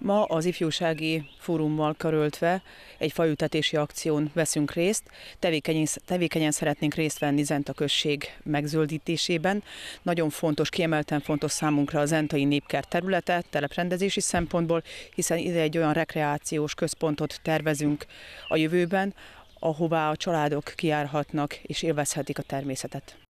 Ma az ifjúsági fórummal köröltve egy faültetési akción veszünk részt. Tevékenyen, tevékenyen szeretnénk részt venni Zenta község megzöldítésében. Nagyon fontos, kiemelten fontos számunkra a Zentai Népkert területe teleprendezési szempontból, hiszen ide egy olyan rekreációs központot tervezünk a jövőben, ahová a családok kiárhatnak és élvezhetik a természetet.